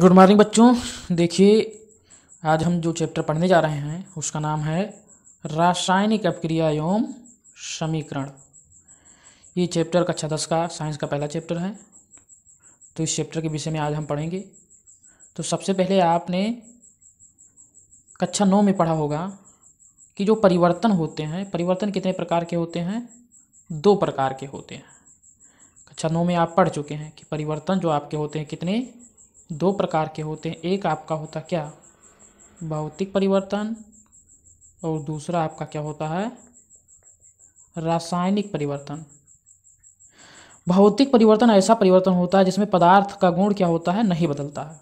good morning बच्चों देखिए आज हम जो चैप्टर पढ़ने जा रहे हैं उसका नाम है रासायनिक अपक्रिया एवं समीकरण ये चैप्टर कक्षा दस का साइंस का पहला चैप्टर है तो इस चैप्टर के विषय में आज हम पढ़ेंगे तो सबसे पहले आपने कक्षा नौ में पढ़ा होगा कि जो परिवर्तन होते हैं परिवर्तन कितने प्रकार के होते हैं दो प्रकार के होते हैं कक्षा नौ में आप पढ़ चुके हैं कि परिवर्तन जो आपके होते हैं कितने दो प्रकार के होते हैं एक आपका होता क्या भौतिक परिवर्तन और दूसरा आपका क्या होता है रासायनिक परिवर्तन भौतिक परिवर्तन ऐसा परिवर्तन होता है जिसमें पदार्थ का गुण क्या होता है नहीं बदलता है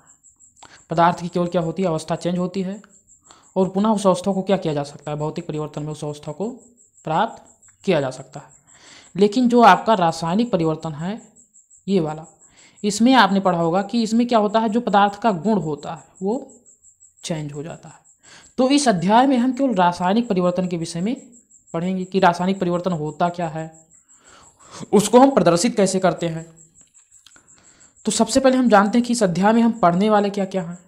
पदार्थ की केवल क्या होती है अवस्था चेंज होती है और पुनः उस अवस्था को क्या किया जा सकता है भौतिक परिवर्तन में उस अवस्था को प्राप्त किया जा सकता है लेकिन जो आपका रासायनिक परिवर्तन है ये वाला इसमें आपने पढ़ा होगा कि इसमें क्या होता है जो पदार्थ का गुण होता है वो चेंज हो जाता है तो इस अध्याय में हम केवल रासायनिक परिवर्तन के विषय में पढ़ेंगे कि रासायनिक परिवर्तन होता क्या है उसको हम प्रदर्शित कैसे करते हैं तो सबसे पहले हम जानते हैं कि इस अध्याय में हम पढ़ने वाले क्या क्या हैं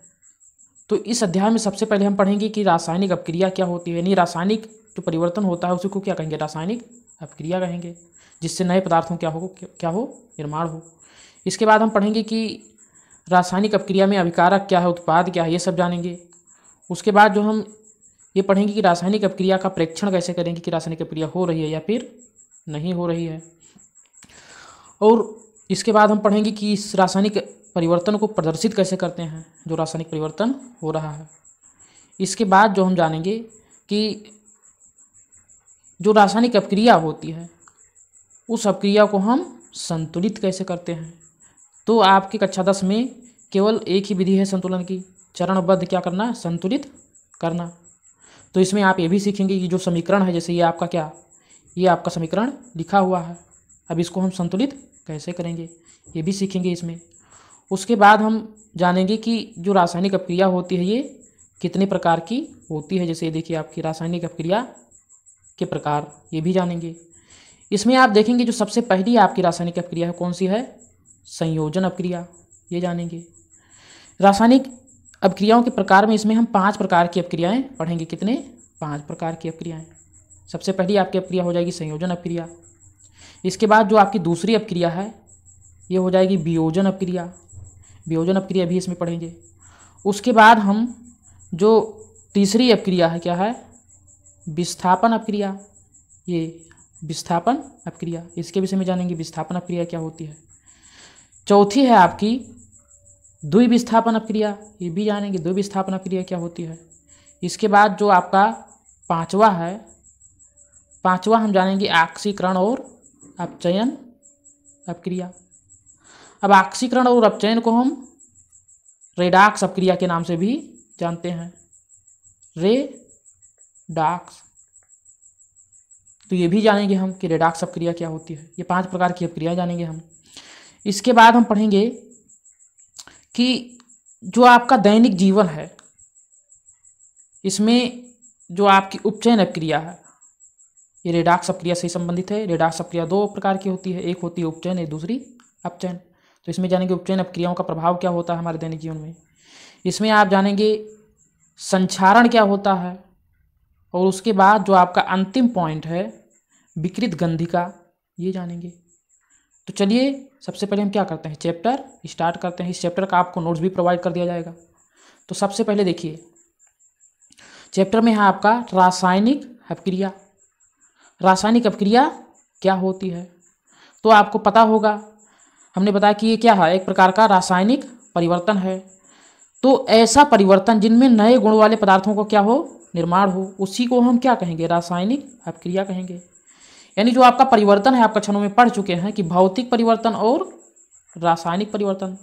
तो इस अध्याय में सबसे पहले हम पढ़ेंगे कि रासायनिक अपक्रिया क्या होती है यानी रासायनिक जो परिवर्तन होता है उसको क्या कहेंगे रासायनिक अपक्रिया कहेंगे जिससे नए पदार्थों क्या हो क्या हो निर्माण हो इसके बाद हम पढ़ेंगे कि रासायनिक अपक्रिया में अभिकारक क्या है उत्पाद क्या है ये सब जानेंगे उसके बाद जो हम ये पढ़ेंगे कि रासायनिक अपक्रिया का प्रेक्षण कैसे करेंगे कि रासायनिक अपक्रिया हो रही है या फिर नहीं हो रही है और इसके बाद हम पढ़ेंगे कि इस रासायनिक परिवर्तन को प्रदर्शित कैसे करते हैं जो रासायनिक परिवर्तन हो रहा है इसके बाद जो हम जानेंगे कि जो रासायनिक अपक्रिया होती है उस अपक्रिया को हम संतुलित कैसे करते हैं तो आपकी कक्षा दस में केवल एक ही विधि है संतुलन की चरणबद्ध क्या करना संतुलित करना तो इसमें आप ये भी सीखेंगे कि जो समीकरण है जैसे ये आपका क्या ये आपका समीकरण लिखा हुआ है अब इसको हम संतुलित कैसे करेंगे ये भी सीखेंगे इसमें उसके बाद हम जानेंगे कि जो रासायनिक अपक्रिया होती है ये कितने प्रकार की होती है जैसे देखिए आपकी रासायनिक अपक्रिया के प्रकार ये भी जानेंगे इसमें आप देखेंगे जो सबसे पहली आपकी रासायनिक अपक्रिया है कौन सी है संयोजन अपक्रिया ये जानेंगे रासायनिक अपक्रियाओं के प्रकार में इसमें हम पांच प्रकार की अपक्रियाएं पढ़ेंगे कितने पांच प्रकार की अपक्रियाएं सबसे पहली आपकी अपक्रिया हो जाएगी संयोजन अपक्रिया इसके बाद जो आपकी दूसरी अपक्रिया है ये हो जाएगी वियोजन अपक्रिया वियोजन अपक्रिया भी इसमें पढ़ेंगे उसके बाद हम जो तीसरी अपक्रिया है क्या है विस्थापन अपक्रिया ये विस्थापन अपक्रिया इसके विषय में जानेंगे विस्थापन अपक्रिया क्या होती है चौथी है आपकी द्विविस्थापन अपक्रिया ये भी जानेंगे द्विविस्थापन अपक्रिया क्या होती है इसके बाद जो आपका पांचवा है पांचवा हम जानेंगे आक्सीकरण और अपचयन अपक्रिया अब आक्सीकरण और अपचयन को हम रेडाक्स अपक्रिया के नाम से भी जानते हैं रे डाक्स तो ये भी जानेंगे हम कि रेडाक्स अपक्रिया क्या होती है ये पांच प्रकार की अपक्रिया जानेंगे हम इसके बाद हम पढ़ेंगे कि जो आपका दैनिक जीवन है इसमें जो आपकी उपचयन अक्रिया है ये रेडाक्स अप्रिया से संबंधित है रेडाक्स अपक्रिया दो प्रकार की होती है एक होती है उपचयन एक दूसरी अपचयन तो इसमें जानेंगे उपचयन अपक्रियाओं का प्रभाव क्या होता है हमारे दैनिक जीवन में इसमें आप जानेंगे संचारण क्या होता है और उसके बाद जो आपका अंतिम पॉइंट है विकृत गंधिका ये जानेंगे तो चलिए सबसे पहले हम क्या करते हैं चैप्टर स्टार्ट करते हैं इस चैप्टर का आपको नोट्स भी प्रोवाइड कर दिया जाएगा तो सबसे पहले देखिए चैप्टर में है आपका रासायनिक अपक्रिया रासायनिक अपक्रिया क्या होती है तो आपको पता होगा हमने बताया कि ये क्या है एक प्रकार का रासायनिक परिवर्तन है तो ऐसा परिवर्तन जिनमें नए गुण वाले पदार्थों का क्या हो निर्माण हो उसी को हम क्या कहेंगे रासायनिक अपक्रिया कहेंगे यानी जो आपका परिवर्तन है आप क्षणों में पढ़ चुके हैं कि भौतिक परिवर्तन और रासायनिक परिवर्तन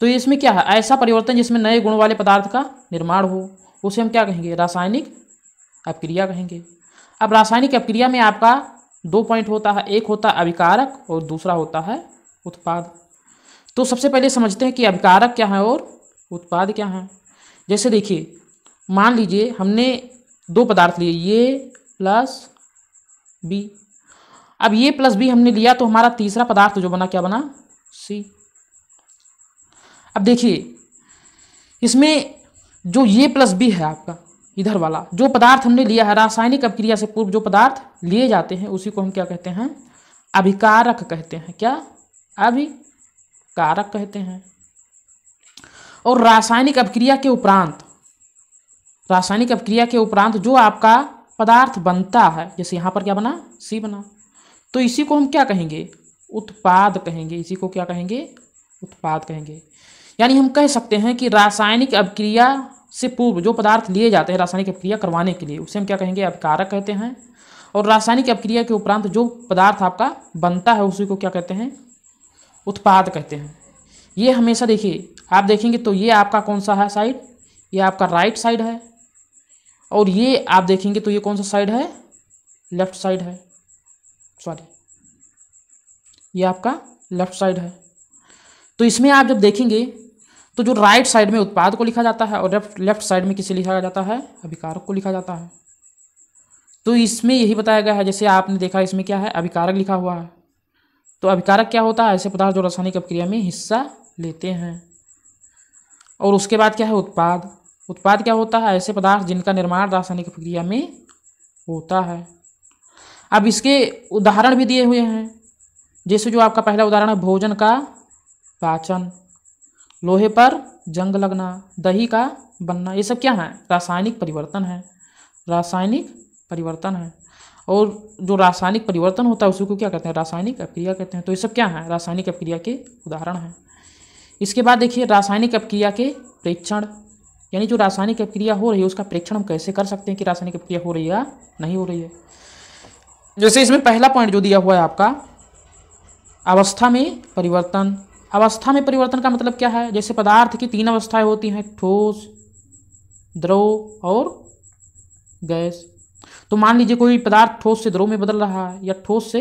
तो इसमें क्या है ऐसा परिवर्तन जिसमें नए गुण वाले पदार्थ का निर्माण हो उसे हम क्या कहेंगे रासायनिक अपक्रिया कहेंगे अब रासायनिक अपक्रिया में आपका दो पॉइंट होता है एक होता है अभिकारक और दूसरा होता है उत्पाद तो सबसे पहले समझते हैं कि अभिकारक क्या है और उत्पाद क्या है जैसे देखिए मान लीजिए हमने दो पदार्थ लिए ये प्लस बी अब ये प्लस बी हमने लिया तो हमारा तीसरा पदार्थ जो बना क्या बना सी अब देखिए इसमें जो ये प्लस बी है आपका इधर वाला जो पदार्थ हमने लिया है रासायनिक अपक्रिया से पूर्व जो पदार्थ लिए जाते हैं उसी को हम क्या कहते हैं अभिकारक कहते हैं क्या अभिकारक कहते हैं और रासायनिक अपक्रिया के उपरांत रासायनिक अपक्रिया के उपरांत जो आपका पदार्थ बनता है जैसे यहां पर क्या बना सी बना तो इसी को हम क्या कहेंगे उत्पाद कहेंगे इसी को क्या कहेंगे उत्पाद कहेंगे यानी हम कह सकते हैं कि रासायनिक अभिक्रिया से पूर्व जो पदार्थ लिए जाते हैं रासायनिक अभिक्रिया करवाने के लिए उसे हम क्या कहेंगे अभिकारक कहते हैं और रासायनिक अभिक्रिया के उपरांत जो पदार्थ आपका बनता है उसी को क्या कहते हैं उत्पाद कहते हैं ये हमेशा देखिए आप देखेंगे तो ये आपका कौन सा है साइड ये आपका राइट साइड है और ये आप देखेंगे तो ये कौन सा साइड है लेफ्ट साइड है सॉरी ये आपका लेफ्ट साइड है तो इसमें आप जब देखेंगे तो जो राइट साइड में उत्पाद को लिखा जाता है और लेफ्ट लेफ्ट साइड में किसे लिखा जाता है अभिकारक को लिखा जाता है तो इसमें यही बताया गया है जैसे आपने देखा इसमें क्या है अभिकारक लिखा हुआ है तो अभिकारक क्या होता है ऐसे पदार्थ जो रासायनिक अभिक्रिया में हिस्सा लेते हैं और उसके बाद क्या है उत्पाद उत्पाद क्या होता है ऐसे पदार्थ जिनका निर्माण रासायनिक प्रक्रिया में होता है अब इसके उदाहरण भी दिए हुए हैं जैसे जो आपका पहला उदाहरण है भोजन का पाचन लोहे पर जंग लगना दही का बनना ये सब क्या है रासायनिक परिवर्तन है रासायनिक परिवर्तन है और जो रासायनिक परिवर्तन होता है उसको क्या कहते हैं रासायनिक अपक्रिया कहते हैं तो ये सब क्या है रासायनिक अपक्रिया के उदाहरण हैं इसके बाद देखिए रासायनिक अपक्रिया के प्रेक्षण यानी जो रासायनिक अपक्रिया हो रही है उसका प्रेक्षण हम कैसे कर सकते हैं कि रासायनिक अपक्रिया हो रही है या नहीं हो रही है जैसे इसमें पहला पॉइंट जो दिया हुआ है आपका अवस्था में परिवर्तन अवस्था में परिवर्तन का मतलब क्या है जैसे पदार्थ की तीन अवस्थाएं होती हैं ठोस द्रव और गैस तो मान लीजिए कोई पदार्थ ठोस से द्रव में बदल रहा है या ठोस से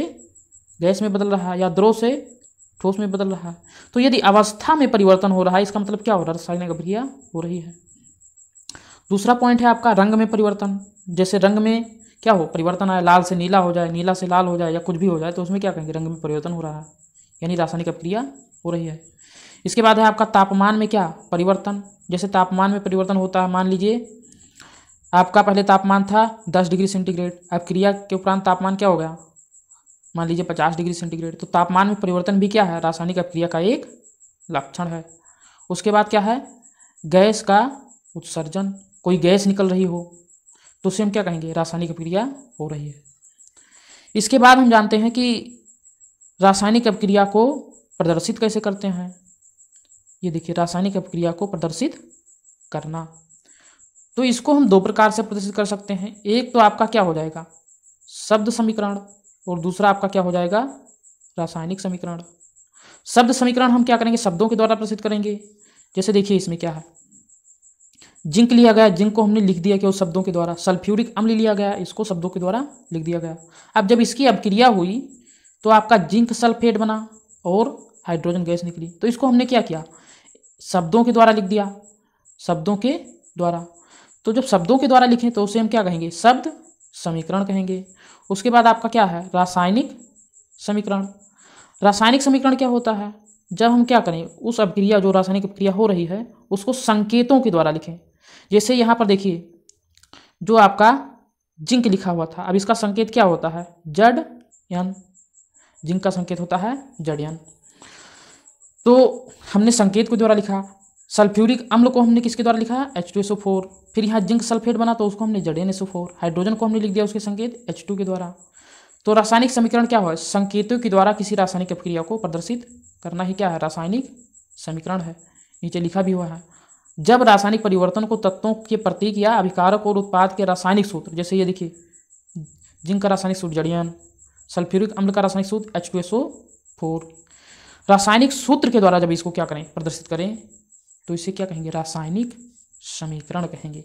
गैस में बदल रहा है या द्रव से ठोस में बदल रहा है तो यदि अवस्था में परिवर्तन हो रहा है इसका मतलब क्या हो रहा है रसायनिक अभिक्रिया हो रही है दूसरा पॉइंट है आपका रंग में परिवर्तन जैसे रंग में क्या हो परिवर्तन आए लाल से नीला हो जाए नीला से लाल हो जाए या कुछ भी हो जाए तो उसमें क्या कहेंगे रंग में परिवर्तन हो रहा है यानी रासायनिक अप्रिया हो रही है इसके बाद है आपका तापमान में क्या परिवर्तन जैसे तापमान में परिवर्तन होता है मान लीजिए आपका पहले तापमान था दस डिग्री सेंटीग्रेड अब क्रिया के उपरांत तापमान क्या हो गया मान लीजिए पचास डिग्री सेंटीग्रेड तो तापमान में परिवर्तन भी क्या है रासायनिक अप्रिया का एक लक्षण है उसके बाद क्या है गैस का उत्सर्जन कोई गैस निकल रही हो तो उसे हम क्या कहेंगे रासायनिक अभिक्रिया हो रही है इसके बाद हम जानते हैं कि रासायनिक अभिक्रिया को प्रदर्शित कैसे करते हैं ये देखिए रासायनिक अभिक्रिया को प्रदर्शित करना तो इसको हम दो प्रकार से प्रदर्शित कर सकते हैं एक तो आपका क्या हो जाएगा शब्द समीकरण और दूसरा आपका क्या हो जाएगा रासायनिक समीकरण शब्द समीकरण हम क्या करेंगे शब्दों के द्वारा प्रदर्शित करेंगे जैसे देखिए इसमें क्या है जिंक लिया गया जिंक को हमने लिख दिया उस शब्दों के द्वारा सल्फ्यूरिक अम्ल लिया गया इसको शब्दों के द्वारा लिख दिया गया अब जब इसकी क्रिया हुई तो आपका जिंक सल्फेट बना और हाइड्रोजन गैस निकली तो इसको हमने क्या किया शब्दों के द्वारा लिख दिया शब्दों के द्वारा तो जब शब्दों के द्वारा लिखें तो उसे हम क्या कहेंगे शब्द समीकरण कहेंगे उसके बाद आपका क्या है रासायनिक समीकरण रासायनिक समीकरण क्या होता है जब हम क्या करें उस अभिक्रिया जो रासायनिक अभिक्रिया हो रही है उसको संकेतों के द्वारा लिखें जैसे यहाँ पर देखिए जो आपका जिंक लिखा हुआ था अब इसका संकेत क्या होता है जड यन जिंक का संकेत होता है जड यन तो हमने संकेत के द्वारा लिखा सल्फ्यूरिक अम्ल को हमने किसके द्वारा लिखा एच टू एस फोर फिर यहाँ जिंक सल्फेट बना तो उसको हमने जड एन फोर हाइड्रोजन को हमने लिख दिया उसके संकेत एच टू के द्वारा तो रासायनिक समीकरण क्या हो संकेतों के द्वारा किसी रासायनिक अभिक्रिया को प्रदर्शित करना ही क्या है रासायनिक समीकरण है नीचे लिखा भी हुआ है जब रासायनिक परिवर्तन को तत्वों के प्रतीक या अभिकारक और उत्पाद के रासायनिक सूत्र जैसे ये देखिए जिंक का रासायनिक सूत्र जड़ियन सल्फ्यूरिक अम्ल का रासायनिक सूत्र H two S O four रासायनिक सूत्र के द्वारा जब इसको क्या करें प्रदर्शित करें तो इसे क्या कहेंगे रासायनिक समीकरण कहेंगे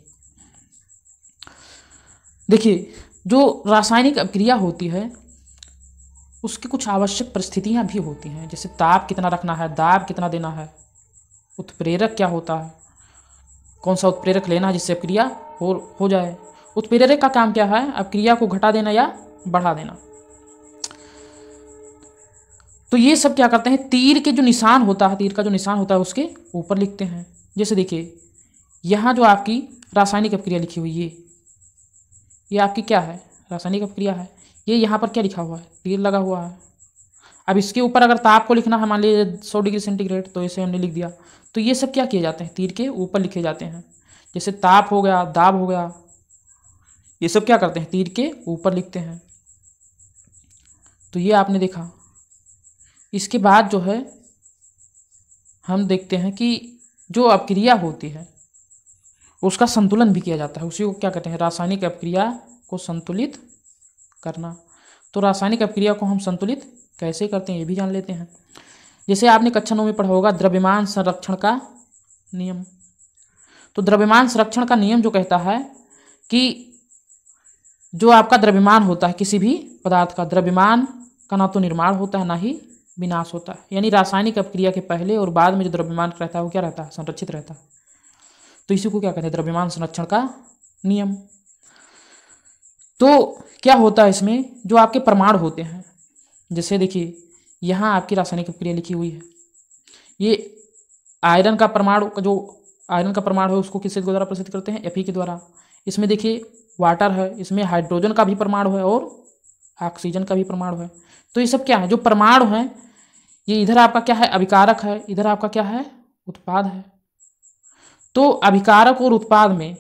देखिए जो रासायनिक अभिक्रिया होती है उसकी कुछ आवश्यक परिस्थितियाँ भी होती हैं जैसे ताप कितना रखना है दाब कितना देना है उत्प्रेरक क्या होता है कौन सा उत्प्रेरक लेना है जिससे क्रिया हो हो जाए उत्प्रेरक का काम क्या है अब क्रिया को घटा देना या बढ़ा देना तो ये सब क्या करते हैं तीर के जो निशान होता है तीर का जो निशान होता है उसके ऊपर लिखते हैं जैसे देखिए यहाँ जो आपकी रासायनिक अपक्रिया लिखी हुई है ये आपकी क्या है रासायनिक अपक्रिया है ये यहाँ पर क्या लिखा हुआ है तीर लगा हुआ है अब इसके ऊपर अगर ताप को लिखना है मान लीजिए सौ डिग्री सेंटीग्रेड तो इसे हमने लिख दिया तो ये सब क्या किए जाते हैं तीर के ऊपर लिखे जाते हैं जैसे ताप हो गया दाब हो गया ये सब क्या करते हैं तीर के ऊपर लिखते हैं तो ये आपने देखा इसके बाद जो है हम देखते हैं कि जो अपक्रिया होती है उसका संतुलन भी किया जाता है उसी को क्या कहते हैं रासायनिक अपक्रिया को संतुलित करना तो रासायनिक अभिक्रिया को हम संतुलित कैसे करते हैं ये भी जान लेते हैं जैसे आपने कक्षा नौ में पढ़ा होगा द्रव्यमान संरक्षण का नियम तो द्रव्यमान संरक्षण का नियम जो कहता है कि जो आपका द्रव्यमान होता है किसी भी पदार्थ का द्रव्यमान का ना तो निर्माण होता है ना ही विनाश होता है यानी रासायनिक अपक्रिया के पहले और बाद में जो द्रव्यमान रहता है वो क्या रहता है संरक्षित रहता है तो इसी को क्या कहते हैं द्रव्यमान संरक्षण का नियम तो क्या होता है इसमें जो आपके प्रमाण होते हैं जैसे देखिए यहाँ आपकी रासायनिक प्रक्रिया लिखी हुई है ये आयरन का प्रमाण का जो आयरन का प्रमाण है उसको किसके द्वारा प्रसिद्ध करते हैं एफ के द्वारा इसमें देखिए वाटर है इसमें हाइड्रोजन का भी प्रमाण है और ऑक्सीजन का भी प्रमाण है तो ये सब क्या है जो परमाणु है ये इधर आपका क्या है अभिकारक है इधर आपका क्या है उत्पाद है तो अभिकारक और उत्पाद में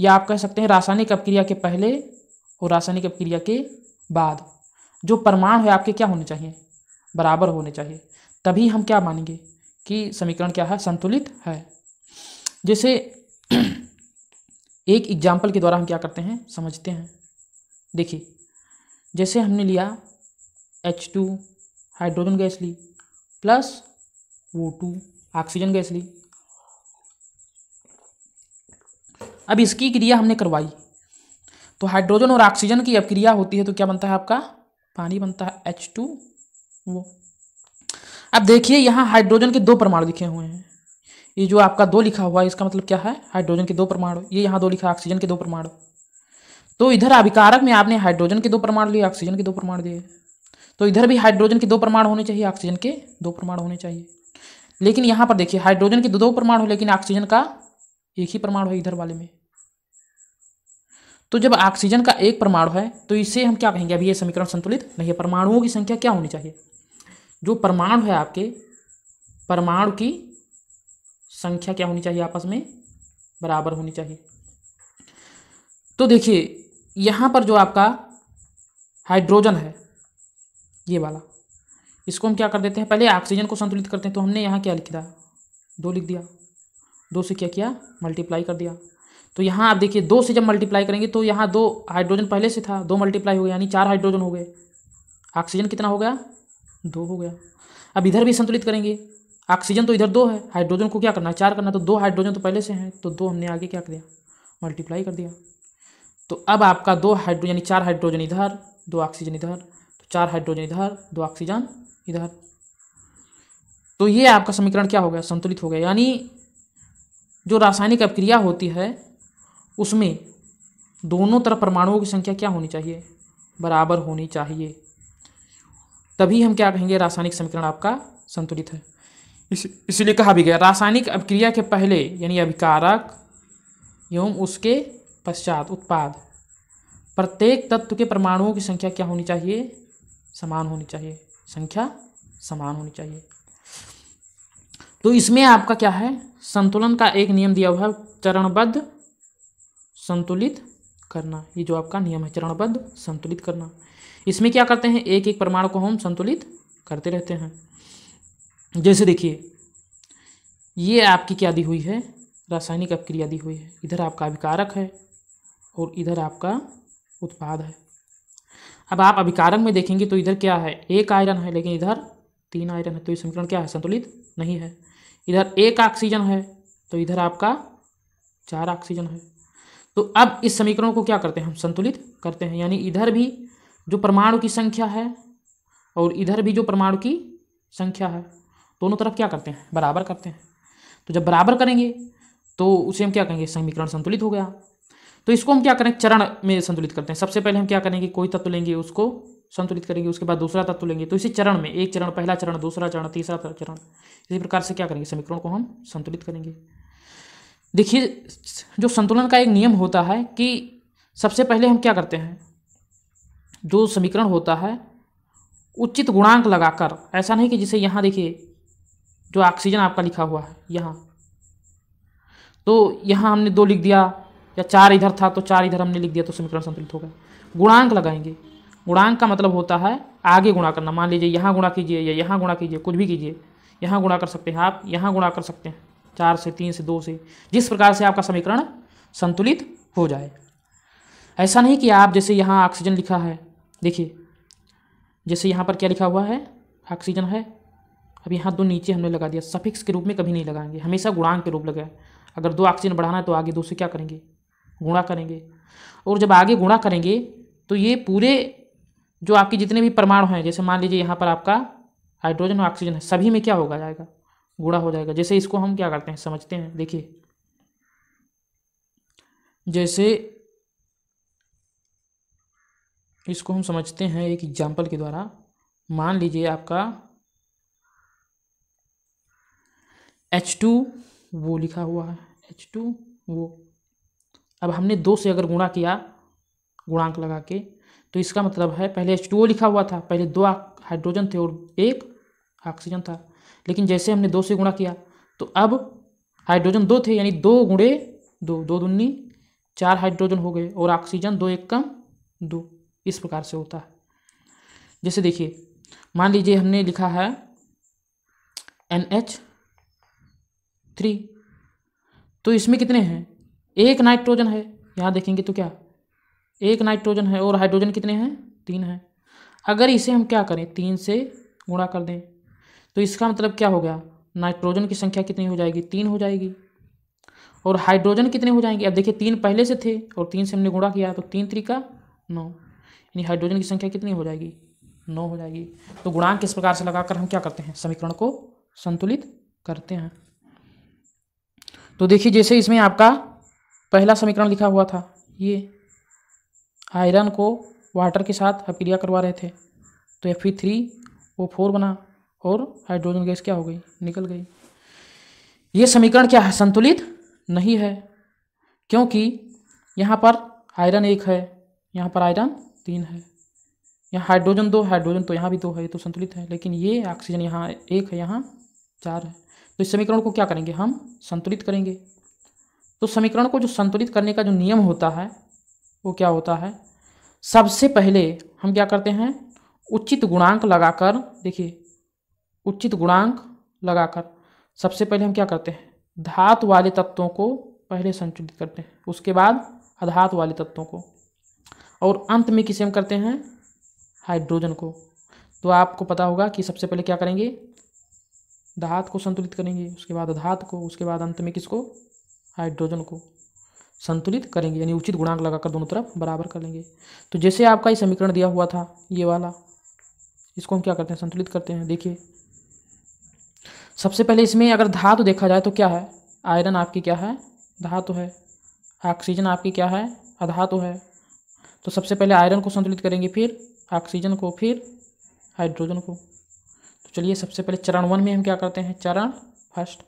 या आप कह सकते हैं रासायनिक अपक्रिया के पहले और रासायनिक अपक्रिया के बाद जो परमाणु है आपके क्या होने चाहिए बराबर होने चाहिए तभी हम क्या मानेंगे कि समीकरण क्या है संतुलित है जैसे एक एग्जाम्पल के द्वारा हम क्या करते हैं समझते हैं देखिए जैसे हमने लिया एच टू हाइड्रोजन गैस ली plus O two oxygen gas ली अब इसकी क्रिया हमने करवाई तो हाइड्रोजन और ऑक्सीजन की अब क्रिया होती है तो क्या बनता है आपका पानी बनता है एच टू वो अब देखिए यहाँ हाइड्रोजन के दो परमाणु लिखे हुए हैं ये जो आपका दो लिखा हुआ है इसका मतलब क्या है हाइड्रोजन के दो परमाणु ये यहाँ दो लिखा है ऑक्सीजन के दो परमाणु तो इधर अभिकारक में आपने हाइड्रोजन के दो परमाणु लिए ऑक्सीजन के दो परमाणु दिए तो इधर भी हाइड्रोजन के दो परमाणु होने चाहिए ऑक्सीजन के दो परमाणु होने चाहिए लेकिन यहाँ पर देखिए हाइड्रोजन के दो दो परमाणु लेकिन ऑक्सीजन का एक ही परमाणु है इधर वाले में तो जब ऑक्सीजन का एक परमाणु है तो इसे हम क्या कहेंगे अभी ये समीकरण संतुलित नहीं है परमाणुओं की संख्या क्या होनी चाहिए जो परमाणु है आपके परमाणु की संख्या क्या होनी चाहिए आपस में बराबर होनी चाहिए तो देखिए यहाँ पर जो आपका हाइड्रोजन है ये वाला इसको हम क्या कर देते हैं पहले ऑक्सीजन को संतुलित करते हैं तो हमने यहाँ क्या लिख दिया दो लिख दिया दो से क्या किया मल्टीप्लाई कर दिया तो यहाँ आप देखिए दो से जब मल्टीप्लाई करेंगे तो यहाँ दो हाइड्रोजन पहले से था दो मल्टीप्लाई हो गया यानी चार हाइड्रोजन हो गए ऑक्सीजन कितना हो गया दो हो गया अब इधर भी संतुलित करेंगे ऑक्सीजन तो इधर दो है हाइड्रोजन को क्या करना है चार करना तो दो हाइड्रोजन तो पहले से हैं तो दो हमने आगे क्या कर दिया मल्टीप्लाई कर दिया तो अब आपका दो हाइड्रोजन यानी चार हाइड्रोजन इधर दो ऑक्सीजन इधर तो चार हाइड्रोजन इधर दो ऑक्सीजन इधर तो ये आपका समीकरण क्या हो गया संतुलित हो गया यानी जो रासायनिक अपक्रिया होती है उसमें दोनों तरफ परमाणुओं की संख्या क्या होनी चाहिए बराबर होनी चाहिए तभी हम क्या कहेंगे रासायनिक समीकरण आपका संतुलित है इस इसलिए कहा भी गया रासायनिक अभिक्रिया के पहले यानी अभिकारक एवं उसके पश्चात उत्पाद प्रत्येक तत्व के परमाणुओं की संख्या क्या होनी चाहिए समान होनी चाहिए संख्या समान होनी चाहिए तो इसमें आपका क्या है संतुलन का एक नियम दिया हुआ है चरणबद्ध संतुलित करना ये जो आपका नियम है चरणबद्ध संतुलित करना इसमें क्या करते हैं एक एक परमाणु को हम संतुलित करते रहते हैं जैसे देखिए ये आपकी क्या दी हुई है रासायनिक अपक्रिया दी हुई है इधर आपका अभिकारक है और इधर आपका उत्पाद है अब आप अभिकारक में देखेंगे तो इधर क्या है एक आयरन है लेकिन इधर तीन आयरन है तो ये समीकरण क्या है संतुलित नहीं है इधर एक ऑक्सीजन है तो इधर आपका चार ऑक्सीजन है तो अब इस समीकरण को क्या करते हैं हम संतुलित करते हैं यानी इधर भी जो परमाणु की संख्या है और इधर भी जो परमाणु की संख्या है दोनों तरफ क्या करते हैं बराबर करते हैं तो जब बराबर करेंगे तो उसे हम क्या करेंगे समीकरण संतुलित हो गया तो इसको हम क्या करें चरण में संतुलित करते हैं सबसे पहले हम क्या करेंगे कोई तत्व लेंगे उसको संतुलित करेंगे उसके बाद दूसरा तत्व लेंगे तो इसी चरण में एक चरण पहला चरण दूसरा चरण तीसरा चरण इसी प्रकार से क्या करेंगे समीकरण को हम संतुलित करेंगे देखिए जो संतुलन का एक नियम होता है कि सबसे पहले हम क्या करते हैं जो समीकरण होता है उचित गुणांक लगाकर ऐसा नहीं कि जिसे यहाँ देखिए जो ऑक्सीजन आपका लिखा हुआ है यहाँ तो यहाँ हमने दो लिख दिया या चार इधर था तो चार इधर हमने लिख दिया तो समीकरण संतुलित हो गया गुणांक लगाएंगे गुणांक का मतलब होता है आगे गुणा करना मान लीजिए यहाँ गुणा कीजिए या यहाँ गुणा कीजिए कुछ भी कीजिए यहाँ गुणा कर सकते हैं आप यहाँ गुणा कर सकते हैं चार से तीन से दो से जिस प्रकार से आपका समीकरण संतुलित हो जाए ऐसा नहीं कि आप जैसे यहाँ ऑक्सीजन लिखा है देखिए जैसे यहाँ पर क्या लिखा हुआ है ऑक्सीजन है अब यहाँ दो नीचे हमने लगा दिया सफिक्स के रूप में कभी नहीं लगाएंगे हमेशा गुणांक के रूप लगाए अगर दो ऑक्सीजन बढ़ाना है तो आगे दो से क्या करेंगे गुणा करेंगे और जब आगे गुणा करेंगे तो ये पूरे जो आपके जितने भी परमाणु हैं जैसे मान लीजिए यहाँ पर आपका हाइड्रोजन और ऑक्सीजन है सभी में क्या होगा जाएगा गुणा हो जाएगा जैसे इसको हम क्या करते हैं समझते हैं देखिए जैसे इसको हम समझते हैं एक एग्जाम्पल के द्वारा मान लीजिए आपका एच टू वो लिखा हुआ है एच टू वो अब हमने दो से अगर गुणा किया गुणांक लगा के तो इसका मतलब है पहले एच टू ओ लिखा हुआ था पहले दो हाइड्रोजन थे और एक ऑक्सीजन था लेकिन जैसे हमने दो से गुणा किया तो अब हाइड्रोजन दो थे यानी दो गुणे दो दो दुन्नी चार हाइड्रोजन हो गए और ऑक्सीजन दो एक कम दो इस प्रकार से होता है जैसे देखिए मान लीजिए हमने लिखा है एन एच थ्री तो इसमें कितने हैं एक नाइट्रोजन है यहाँ देखेंगे तो क्या एक नाइट्रोजन है और हाइड्रोजन कितने हैं तीन हैं अगर इसे हम क्या करें तीन से गुणा कर दें तो इसका मतलब क्या हो गया नाइट्रोजन की संख्या कितनी हो जाएगी तीन हो जाएगी और हाइड्रोजन कितने हो जाएंगे अब देखिए तीन पहले से थे और तीन से हमने गुणा किया तो तीन त्रिका नौ यानी हाइड्रोजन की संख्या कितनी हो जाएगी नौ हो जाएगी तो गुणांक इस प्रकार से लगाकर हम क्या करते हैं समीकरण को संतुलित करते हैं तो देखिए जैसे इसमें आपका पहला समीकरण लिखा हुआ था ये आयरन को वाटर के साथ अभिक्रिया करवा रहे थे तो एफ थ्री ओ फोर बना और हाइड्रोजन गैस क्या हो गई निकल गई ये समीकरण क्या है संतुलित नहीं है क्योंकि यहाँ पर आयरन एक है यहाँ पर आयरन तीन है यहाँ हाइड्रोजन दो हाइड्रोजन तो यहाँ भी दो है तो संतुलित है लेकिन ये ऑक्सीजन यहाँ एक है यहाँ चार है तो इस समीकरण को क्या करेंगे हम संतुलित करेंगे तो समीकरण को जो संतुलित करने का जो नियम होता है वो क्या होता है सबसे पहले हम क्या करते हैं उचित गुणांक लगाकर देखिए उचित गुणांक लगाकर सबसे पहले हम क्या करते हैं धातु वाले तत्वों को पहले संतुलित करते हैं उसके बाद अधातु वाले तत्वों को और अंत में किसे हम करते हैं हाइड्रोजन को तो आपको पता होगा कि सबसे पहले क्या करेंगे धात को संतुलित करेंगे उसके बाद अधात को उसके बाद अंत में किसको हाइड्रोजन को संतुलित करेंगे यानी उचित गुणांक लगाकर दोनों तरफ बराबर कर लेंगे तो जैसे आपका ये समीकरण दिया हुआ था ये वाला इसको हम क्या करते हैं संतुलित करते हैं देखिए सबसे पहले इसमें अगर धातु देखा जाए तो क्या है आयरन आपकी क्या है धातु है ऑक्सीजन आपकी क्या है अधातु है तो सबसे पहले आयरन को संतुलित करेंगे फिर ऑक्सीजन को फिर हाइड्रोजन को तो चलिए सबसे पहले चरण वन में हम क्या करते हैं चरण फर्स्ट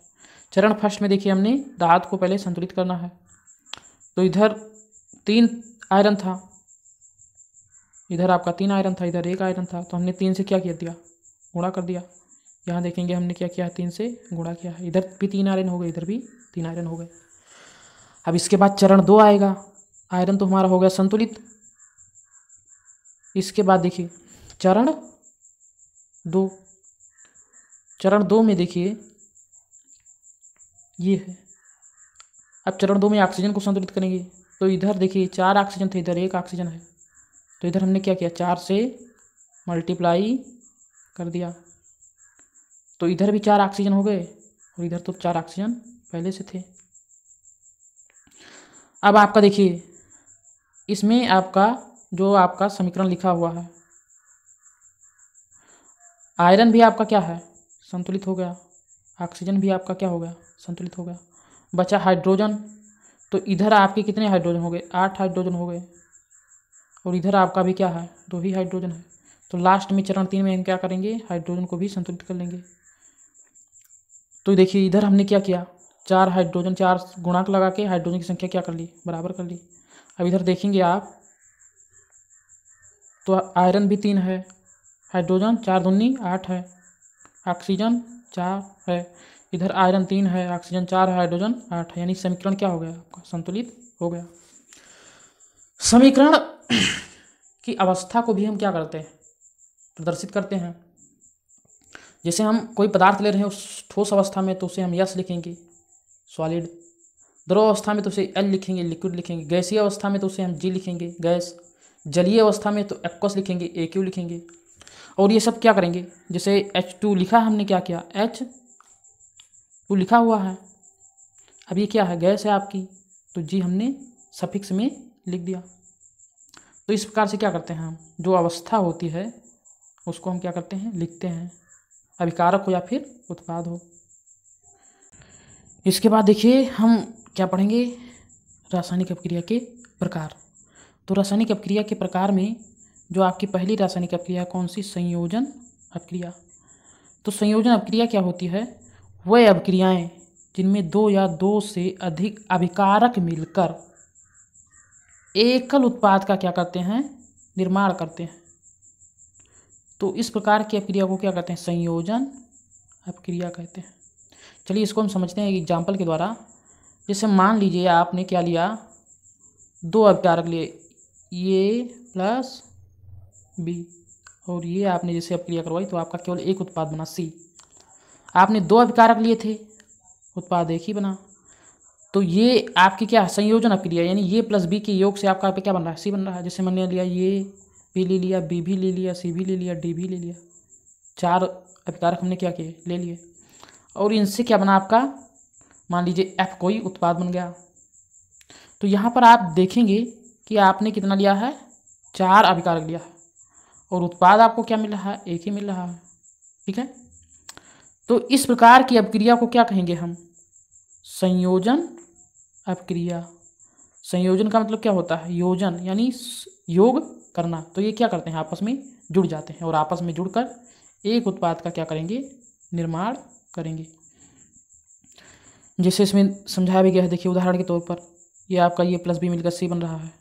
चरण फर्स्ट में देखिए हमने धातु को पहले संतुलित करना है तो इधर तीन आयरन था इधर आपका तीन आयरन था इधर एक आयरन था तो हमने तीन से क्या किया दिया गुणा कर दिया यहाँ देखेंगे हमने क्या किया तीन से गुणा किया है इधर भी तीन आयरन हो गए इधर भी तीन आयरन हो गए अब इसके बाद चरण दो आएगा आयरन तो हमारा हो गया संतुलित इसके बाद देखिए चरण दो चरण दो में देखिए ये है अब चरण दो में ऑक्सीजन को संतुलित करेंगे तो इधर देखिए चार ऑक्सीजन थे इधर एक ऑक्सीजन है तो इधर हमने क्या किया चार से मल्टीप्लाई कर दिया तो इधर भी चार ऑक्सीजन हो गए और इधर तो चार ऑक्सीजन पहले से थे अब आपका देखिए इसमें आपका जो आपका समीकरण लिखा हुआ है आयरन भी आपका क्या है संतुलित हो गया ऑक्सीजन भी आपका क्या हो गया संतुलित हो गया बचा हाइड्रोजन तो इधर आपके कितने हाइड्रोजन हो गए आठ हाइड्रोजन हो गए और इधर आपका भी क्या है दो ही हाइड्रोजन है तो लास्ट में चरण तीन में हम क्या करेंगे हाइड्रोजन को भी संतुलित कर लेंगे तो देखिए इधर हमने क्या किया चार हाइड्रोजन चार गुणाक लगा के हाइड्रोजन की संख्या क्या कर ली बराबर कर ली अब इधर देखेंगे आप तो आयरन भी तीन है हाइड्रोजन चार दूनी आठ है ऑक्सीजन चार है इधर आयरन तीन है ऑक्सीजन चार है हाइड्रोजन आठ है यानी समीकरण क्या हो गया आपका संतुलित हो गया समीकरण की अवस्था को भी हम क्या करते हैं प्रदर्शित करते हैं जैसे हम कोई पदार्थ ले रहे हैं उस ठोस अवस्था में तो उसे हम यस लिखेंगे सॉलिड द्रव अवस्था में तो उसे एल लिखेंगे लिक्विड लिखेंगे गैसीय अवस्था में तो उसे हम जी लिखेंगे गैस जलीय अवस्था में तो एक्वस लिखेंगे ए क्यू लिखेंगे और ये सब क्या करेंगे जैसे एच टू लिखा हमने क्या किया एच टू लिखा हुआ है अब ये क्या है गैस है आपकी तो जी हमने सफिक्स में लिख दिया तो इस प्रकार से क्या करते हैं हम जो अवस्था होती है उसको हम क्या करते हैं लिखते हैं अभिकारक हो या फिर उत्पाद हो इसके बाद देखिए हम क्या पढ़ेंगे रासायनिक अपक्रिया के प्रकार तो रासायनिक अपक्रिया के प्रकार में जो आपकी पहली रासायनिक अपक्रिया कौन सी संयोजन अपक्रिया तो संयोजन अपक्रिया क्या होती है वह अपक्रियाएं जिनमें दो या दो से अधिक अभिकारक मिलकर एकल उत्पाद का क्या करते हैं निर्माण करते हैं तो इस प्रकार की अपक्रिया को क्या कहते हैं संयोजन अपक्रिया कहते हैं चलिए इसको हम समझते हैं एग्जाम्पल के द्वारा जैसे मान लीजिए आपने क्या लिया दो अपकारक लिए ये प्लस बी और ये आपने जैसे अपक्रिया करवाई तो आपका केवल एक उत्पाद बना सी आपने दो अभिकारक लिए थे उत्पाद एक ही बना तो ये आपकी क्या संयोजन अपक्रिया यानी ये प्लस बी के योग से आपका क्या बन रहा है सी बन रहा है जैसे मैंने लिया ये ए ले लिया बी भी ले लिया सी भी ले लिया डी भी ले लिया चार अभिकारक हमने क्या किए ले लिए और इनसे क्या बना आपका मान लीजिए एफ कोई उत्पाद बन गया तो यहाँ पर आप देखेंगे कि आपने कितना लिया है चार अभिकारक लिया है और उत्पाद आपको क्या मिल रहा है एक ही मिल रहा है ठीक है तो इस प्रकार की अभिक्रिया को क्या कहेंगे हम संयोजन अभिक्रिया संयोजन का मतलब क्या होता है योजन यानी योग करना तो ये क्या करते हैं आपस में जुड़ जाते हैं और आपस में जुड़कर एक उत्पाद का क्या करेंगे निर्माण करेंगे जैसे इसमें समझाया भी गया है देखिए उदाहरण के तौर पर ये आपका ये प्लस बी मिलकर सी बन रहा है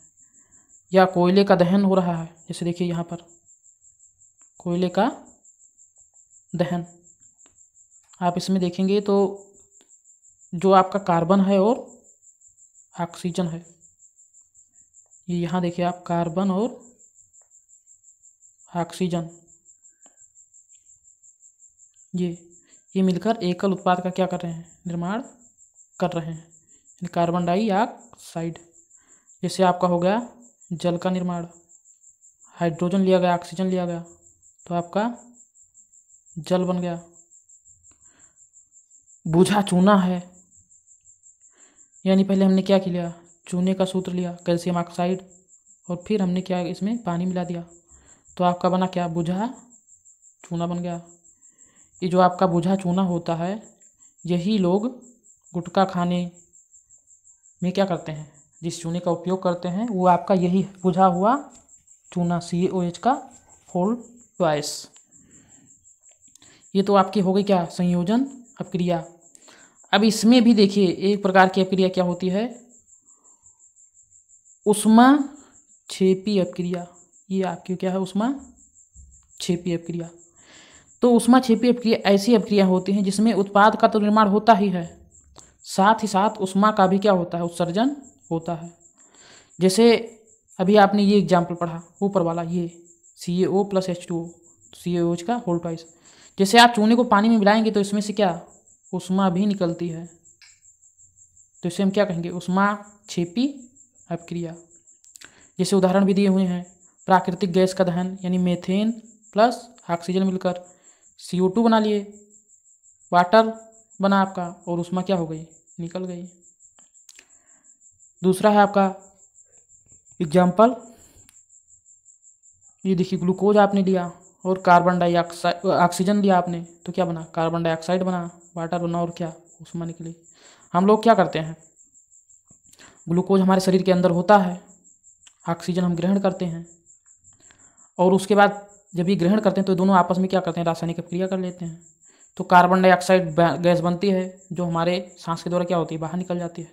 या कोयले का दहन हो रहा है जैसे देखिए यहाँ पर कोयले का दहन आप इसमें देखेंगे तो जो आपका कार्बन है और ऑक्सीजन है ये यहाँ देखिए आप कार्बन और ऑक्सीजन ये ये मिलकर एकल उत्पाद का क्या कर रहे हैं निर्माण कर रहे हैं कार्बन डाइऑक्साइड जैसे आपका हो गया जल का निर्माण हाइड्रोजन लिया गया ऑक्सीजन लिया गया तो आपका जल बन गया बूझा चूना है यानी पहले हमने क्या किया चूने का सूत्र लिया कैल्शियम ऑक्साइड और फिर हमने क्या इसमें पानी मिला दिया तो आपका बना क्या बुझा चूना बन गया ये जो आपका बुझा चूना होता है यही लोग गुटखा खाने में क्या करते हैं जिस चूने का उपयोग करते हैं वो आपका यही बुझा हुआ चूना सी ओ एच का होल ट्वाइस ये तो आपकी हो गई क्या संयोजन अब क्रिया अब इसमें भी देखिए एक प्रकार की अपक्रिया क्या होती है उष्मा छेपी अपक्रिया ये आपकी क्या है उष्मा छेपी अपक्रिया तो उष्मा छेपी अपक्रिया ऐसी अपक्रिया होती है जिसमें उत्पाद का तो निर्माण होता ही है साथ ही साथ उष्मा का भी क्या होता है उत्सर्जन होता है जैसे अभी आपने ये एग्जाम्पल पढ़ा ऊपर वाला ये C A O plus H two O C A O H का होल्ड प्राइस जैसे आप चूने को पानी में मिलाएंगे तो इसमें से क्या उष्मा भी निकलती है तो इसे हम क्या कहेंगे उष्मा छेपी अपक्रिया जैसे उदाहरण भी दिए हुए हैं प्राकृतिक गैस का दहन यानी मेथेन प्लस ऑक्सीजन मिलकर सी ओ टू बना लिए वाटर बना आपका और उसमें क्या हो गई निकल गई दूसरा है आपका एग्जाम्पल ये देखिए ग्लूकोज आपने लिया और कार्बन डाइऑक्साइड ऑक्सीजन लिया आपने तो क्या बना कार्बन डाइऑक्साइड बना वाटर बना और क्या उषमा निकली हम लोग क्या करते हैं ग्लूकोज हमारे शरीर के अंदर होता है ऑक्सीजन हम ग्रहण करते हैं और उसके बाद जब ये ग्रहण करते हैं तो दोनों आपस में क्या करते हैं रासायनिक क्रिया कर लेते हैं तो कार्बन डाइऑक्साइड गैस बनती है जो हमारे सांस के द्वारा क्या होती है बाहर निकल जाती है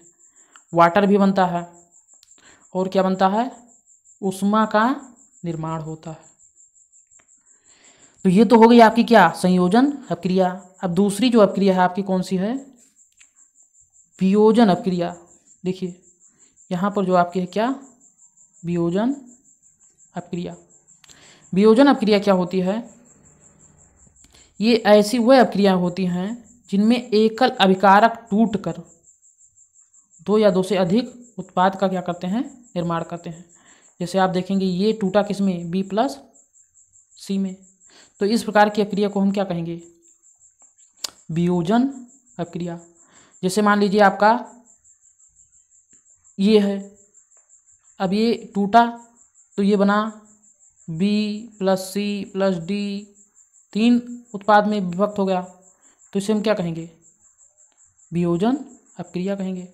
वाटर भी बनता है और क्या बनता है उष्मा का निर्माण होता है तो ये तो हो गई आपकी क्या संयोजन अपक्रिया अब दूसरी जो अपक्रिया है आपकी कौन सी है वियोजन अपक्रिया देखिए यहाँ पर जो आपकी है क्या वियोजन अपक्रिया वियोजन अपक्रिया क्या होती है ये ऐसी वह अपक्रिया होती हैं जिनमें एकल अभिकारक टूट कर दो या दो से अधिक उत्पाद का क्या करते हैं निर्माण करते हैं जैसे आप देखेंगे ये टूटा किस में बी प्लस सी में तो इस प्रकार की अक्रिया को हम क्या कहेंगे वियोजन अक्रिया जैसे मान लीजिए आपका ये है अब ये टूटा तो ये बना B plus C plus D तीन उत्पाद में विभक्त हो गया तो इसे हम क्या कहेंगे वियोजन अक्रिया कहेंगे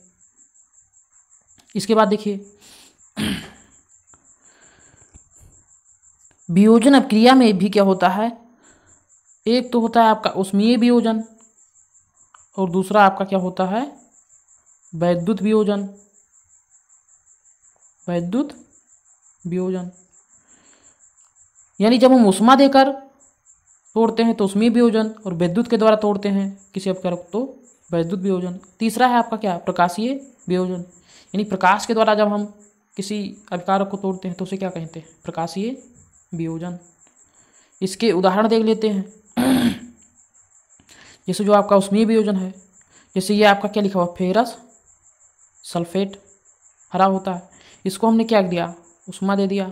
इसके बाद देखिए वियोजन अपक्रिया में भी क्या होता है एक तो होता है आपका उष्मीय वियोजन और दूसरा आपका क्या होता है वैद्युत वियोजन वैद्युत वियोजन यानी जब हम उष्मा देकर तोड़ते हैं तो उष्मीय वियोजन और वैद्युत के द्वारा तोड़ते हैं किसी अपकारक तो वैद्युत वियोजन तीसरा है आपका क्या प्रकाशीय वियोजन यानी प्रकाश के द्वारा जब हम किसी अभिकारक को तोड़ते हैं तो उसे क्या कहते हैं प्रकाशीय वियोजन इसके उदाहरण देख लेते हैं जैसे जो आपका उसमें वियोजन है जैसे ये आपका क्या लिखा हुआ फेरस सल्फेट हरा होता है इसको हमने क्या दिया उष्मा दे दिया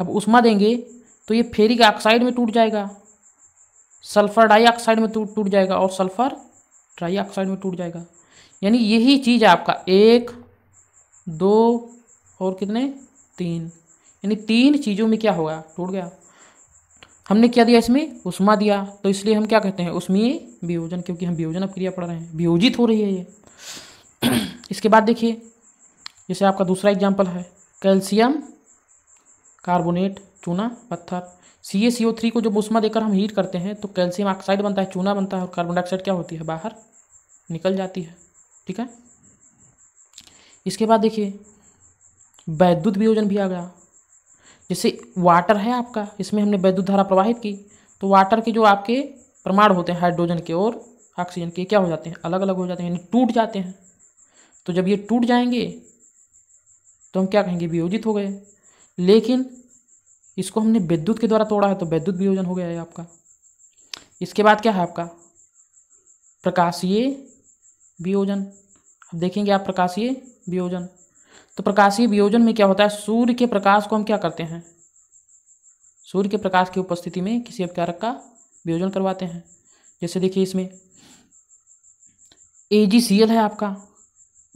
अब उष्मा देंगे तो ये फेरिक ऑक्साइड में टूट जाएगा सल्फर डाइऑक्साइड में टूट टूट जाएगा और सल्फर ऑक्साइड में टूट जाएगा यानी यही चीज़ है आपका एक दो और कितने तीन यानी तीन चीज़ों में क्या होगा टूट गया हमने क्या दिया इसमें उष्मा दिया तो इसलिए हम क्या कहते हैं उष्मीय वियोजन क्योंकि हम वियोजन क्रिया पढ़ रहे हैं वियोजित हो रही है ये इसके बाद देखिए जैसे आपका दूसरा एग्जाम्पल है कैल्शियम कार्बोनेट चूना पत्थर सी ए सी ओ थ्री को जब उष्मा देकर हम हीट करते हैं तो कैल्शियम ऑक्साइड बनता है चूना बनता है और कार्बन डाइऑक्साइड क्या होती है बाहर निकल जाती है ठीक है इसके बाद देखिए वैद्युत वियोजन भी आ गया जैसे वाटर है आपका इसमें हमने वैद्युत धारा प्रवाहित की तो वाटर के जो आपके प्रमाण होते हैं हाइड्रोजन के और ऑक्सीजन के क्या हो जाते हैं अलग अलग हो जाते हैं यानी टूट जाते हैं तो जब ये टूट जाएंगे तो हम क्या कहेंगे वियोजित हो गए लेकिन इसको हमने विद्युत के द्वारा तोड़ा है तो विद्युत वियोजन हो गया है आपका इसके बाद क्या है आपका प्रकाशीय वियोजन अब देखेंगे आप प्रकाशीय वियोजन तो प्रकाशीय वियोजन में क्या होता है सूर्य के प्रकाश को हम क्या करते हैं सूर्य के प्रकाश की उपस्थिति में किसी अभिकारक का वियोजन करवाते हैं जैसे देखिए इसमें ए जी सी एल है आपका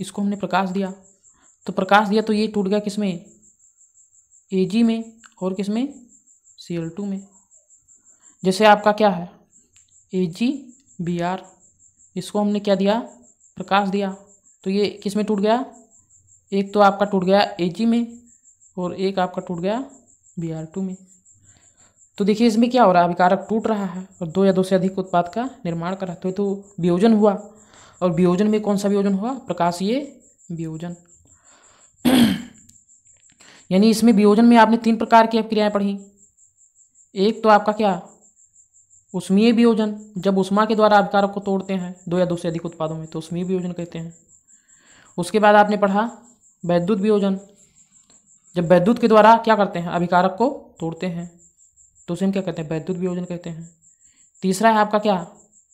इसको हमने प्रकाश दिया तो प्रकाश दिया तो ये टूट गया किसमें ए जी में और किसमें सी एल टू में जैसे आपका क्या है ए जी बी आर इसको हमने क्या दिया प्रकाश दिया तो ये किसमें टूट गया एक तो आपका टूट गया ए जी में और एक आपका टूट गया बी आर टू में तो देखिए इसमें क्या हो रहा है अभिकारक टूट रहा है और दो या दो से अधिक उत्पाद का निर्माण कर रहा है तो ये तो वियोजन हुआ और वियोजन में कौन सा वियोजन हुआ प्रकाशीय वियोजन यानी इसमें वियोजन में आपने तीन प्रकार की क्रियाएं पढ़ी एक तो आपका क्या उष्मीय वियोजन जब उष्मा के द्वारा अभिकारक को तोड़ते हैं दो या दो से अधिक उत्पादों में तो उष्मीय वियोजन कहते हैं उसके बाद आपने पढ़ा वैद्युत वियोजन जब वैद्युत के द्वारा क्या करते हैं अभिकारक को तोड़ते हैं तो उसे हम क्या कहते हैं वैद्युत वियोजन कहते हैं तीसरा है आपका क्या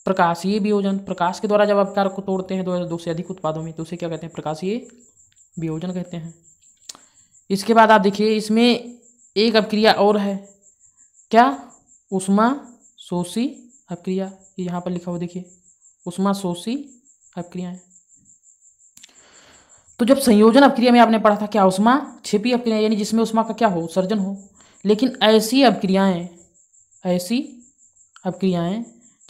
प्रकाशीय वियोजन प्रकाश के द्वारा जब अभिकारक को तोड़ते हैं दो दो से अधिक उत्पादों में तो उसे क्या कहते हैं प्रकाशीय वियोजन कहते हैं इसके बाद आप देखिए इसमें एक अपक्रिया और है क्या उष्मा शोषी अपक्रिया यहाँ पर लिखा हुआ देखिए उष्मा शोषी अभिक्रियाएँ तो जब संयोजन अपक्रिया में आपने पढ़ा था क्या उष्मा छिपी अपक्रिया यानी जिसमें उष्मा का क्या हो उत्सर्जन हो लेकिन ऐसी अपक्रियाएँ ऐसी अपक्रियाएँ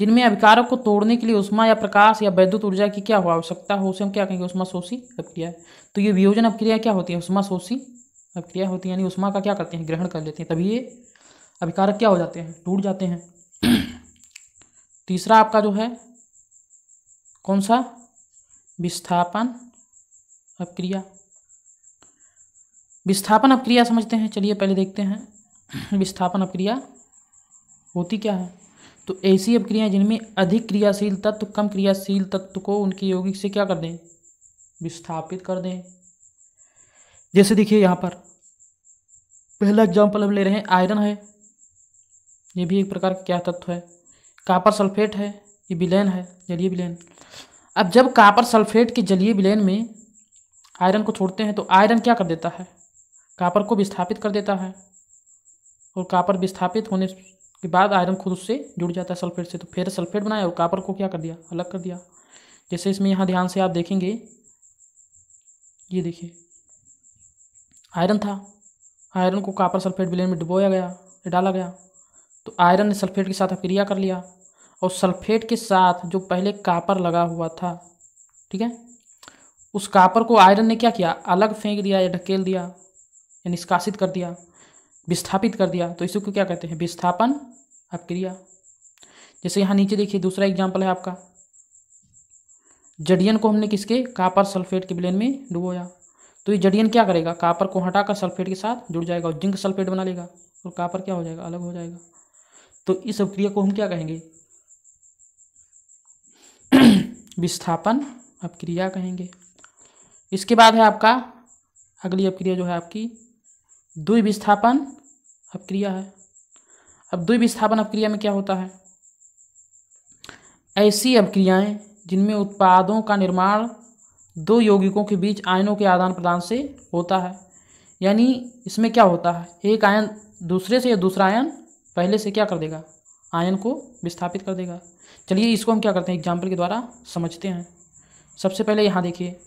जिनमें अभिकारक को तोड़ने के लिए उष्मा या प्रकाश या वैद्युत ऊर्जा की क्या हो आवश्यकता हो उसे हम क्या कहेंगे उष्मा शोषी अपक्रिया तो ये वियोजन अपक्रिया क्या होती है उष्मा शोषी अपक्रिया होती है यानी उष्मा का क्या करते हैं ग्रहण कर लेते हैं तभी ये अभिकारक क्या हो जाते हैं टूट जाते हैं तीसरा आपका जो है कौन सा विस्थापन अपक्रिया विस्थापन अपक्रिया समझते हैं चलिए पहले देखते हैं विस्थापन अपक्रिया होती क्या है तो ऐसी अपक्रियाएं जिनमें अधिक क्रियाशील तत्व कम क्रियाशील तत्व को उनके यौगिक से क्या कर दें विस्थापित कर दें जैसे देखिए यहाँ पर पहला एग्जाम्पल हम ले रहे हैं आयरन है ये भी एक प्रकार का क्या तत्व है कापर सल्फेट है ये विलयन है जलीय विलयन अब जब कापर सल्फेट के जलीय विलयन में आयरन को छोड़ते हैं तो आयरन क्या कर देता है कापर को विस्थापित कर देता है और कापर विस्थापित होने के बाद आयरन खुद उससे जुड़ जाता है सल्फेट से तो फिर सल्फेट बनाया और कापर को क्या कर दिया अलग कर दिया जैसे इसमें यहाँ ध्यान से आप देखेंगे ये देखिए आयरन था आयरन को कापर सल्फेट विलयन में डुबोया गया डाला गया तो आयरन ने सल्फेट के साथ अक्रिया कर लिया और सल्फेट के साथ जो पहले कापर लगा हुआ था ठीक है उस कापर को आयरन ने क्या किया अलग फेंक दिया या ढकेल दिया या निष्कासित कर दिया विस्थापित कर दिया तो इसको क्या कहते हैं विस्थापन अपक्रिया जैसे यहाँ नीचे देखिए दूसरा एग्जाम्पल है आपका जडियन को हमने किसके कापर सल्फेट के ब्लेन में डुबोया तो ये जडियन क्या करेगा कापर को हटाकर सल्फेट के साथ जुड़ जाएगा और जिंक सल्फेट बना लेगा और कापर क्या हो जाएगा अलग हो जाएगा तो इस अपक्रिया को हम क्या कहेंगे विस्थापन अपक्रिया कहेंगे इसके बाद है आपका अगली अपक्रिया जो है आपकी द्विविस्थापन अपक्रिया है अब विस्थापन अपक्रिया में क्या होता है ऐसी अपक्रियाएं जिनमें उत्पादों का निर्माण दो यौगिकों के बीच आयनों के आदान प्रदान से होता है यानी इसमें क्या होता है एक आयन दूसरे से या दूसरा आयन पहले से क्या कर देगा आयन को विस्थापित कर देगा चलिए इसको हम क्या करते हैं एग्जाम्पल के द्वारा समझते हैं सबसे पहले यहाँ देखिए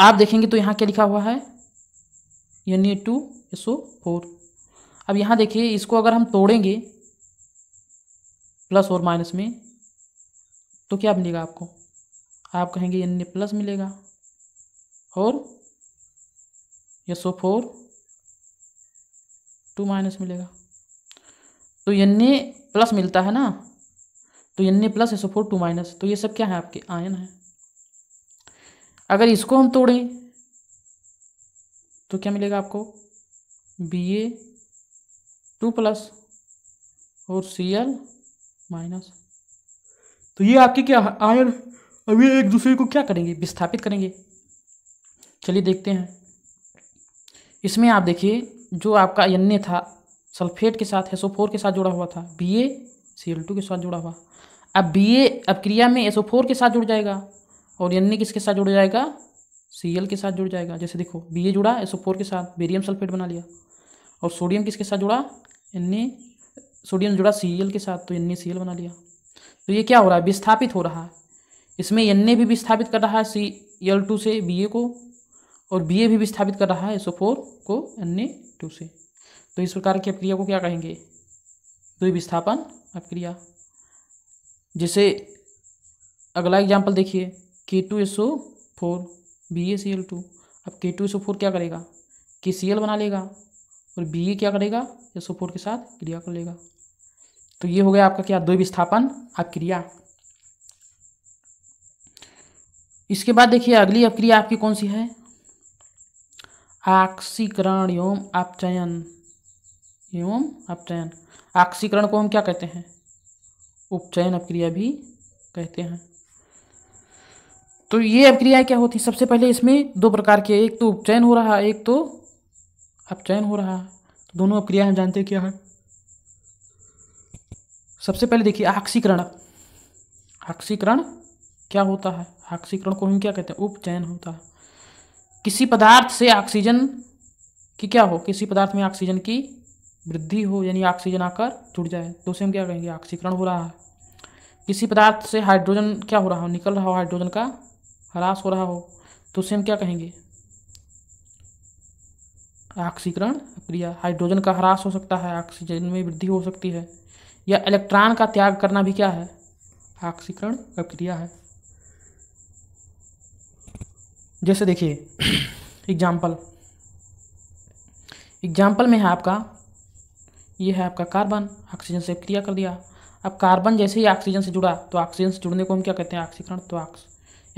आप देखेंगे तो यहाँ क्या लिखा हुआ है N A two S O four अब यहाँ देखिए इसको अगर हम तोड़ेंगे प्लस और माइनस में तो क्या मिलेगा आपको आप कहेंगे एन ए प्लस मिलेगा और S O four two minus मिलेगा तो एन ए प्लस मिलता है ना तो N A plus S O four two minus तो ये सब क्या है आपके आयन है अगर इसको हम तोड़ें तो क्या मिलेगा आपको बी ए टू प्लस और सी एल माइनस तो ये आपके क्या आयन अब ये एक दूसरे को क्या करेंगे विस्थापित करेंगे चलिए देखते हैं इसमें आप देखिए जो आपका एन था सल्फेट के साथ एसओ फोर के साथ जुड़ा हुआ था B A C L two के साथ जुड़ा हुआ अब बी ए अब क्रिया में एसओ फोर के साथ जुड़ जाएगा और एन ए किसके साथ जुड़ जाएगा सी एल के साथ जुड़ जाएगा जैसे देखो बी ए जुड़ा एसओ फोर के साथ बेरियम सल्फेट बना लिया और सोडियम किसके साथ जुड़ा एन ए सोडियम जुड़ा सी एल के साथ तो एन ए सी एल बना लिया तो ये क्या हो रहा है विस्थापित हो रहा है इसमें एन ए भी विस्थापित कर रहा है सी एल टू से बी ए को और बी ए भी विस्थापित कर रहा है एसओ फोर को एन ए टू से तो इस प्रकार की अपक्रिया को क्या कहेंगे द्वि विस्थापन अपक्रिया जैसे अगला एग्जाम्पल देखिए K two S O four B A C L two अब K two S O four क्या करेगा के सी एल बना लेगा और बी ए क्या करेगा एस ओ फोर के साथ क्रिया कर लेगा तो ये हो गया आपका क्या दो विस्थापन अक्रिया इसके बाद देखिए अगली अपक्रिया आपकी कौन सी है आक्सीकरण एवं अपचयन एवं अपचयन आक्सीकरण को हम क्या कहते हैं उपचयन अपक्रिया भी कहते हैं तो ये अभिक्रियाएँ क्या होती सबसे पहले इसमें दो प्रकार के एक तो उपचयन हो रहा है एक तो अपचयन हो रहा है तो दोनों अभिक्रिया हम जानते क्या है सबसे पहले देखिए आक्सीकरण आक्सीकरण क्या होता है आक्सीकरण को हम क्या कहते हैं उपचयन होता है किसी पदार्थ से ऑक्सीजन की क्या हो किसी पदार्थ में ऑक्सीजन की वृद्धि हो यानी ऑक्सीजन आकर जुड़ जाए तो उसे हम क्या कहेंगे ऑक्सीकरण हो रहा है किसी पदार्थ से हाइड्रोजन क्या हो रहा हो निकल रहा हो हाइड्रोजन का ह्रास हो रहा हो तो उसे हम क्या कहेंगे ऑक्सीकरण क्रिया हाइड्रोजन का ह्रास हो सकता है ऑक्सीजन में वृद्धि हो सकती है या इलेक्ट्रॉन का त्याग करना भी क्या है ऑक्सीकरण प्रक्रिया है जैसे देखिए एग्जाम्पल एग्जाम्पल में है आपका ये है आपका कार्बन ऑक्सीजन से क्रिया कर दिया अब कार्बन जैसे ही ऑक्सीजन से जुड़ा तो ऑक्सीजन से जुड़ने को हम क्या कहते हैं ऑक्सीकरण तो ऑक्स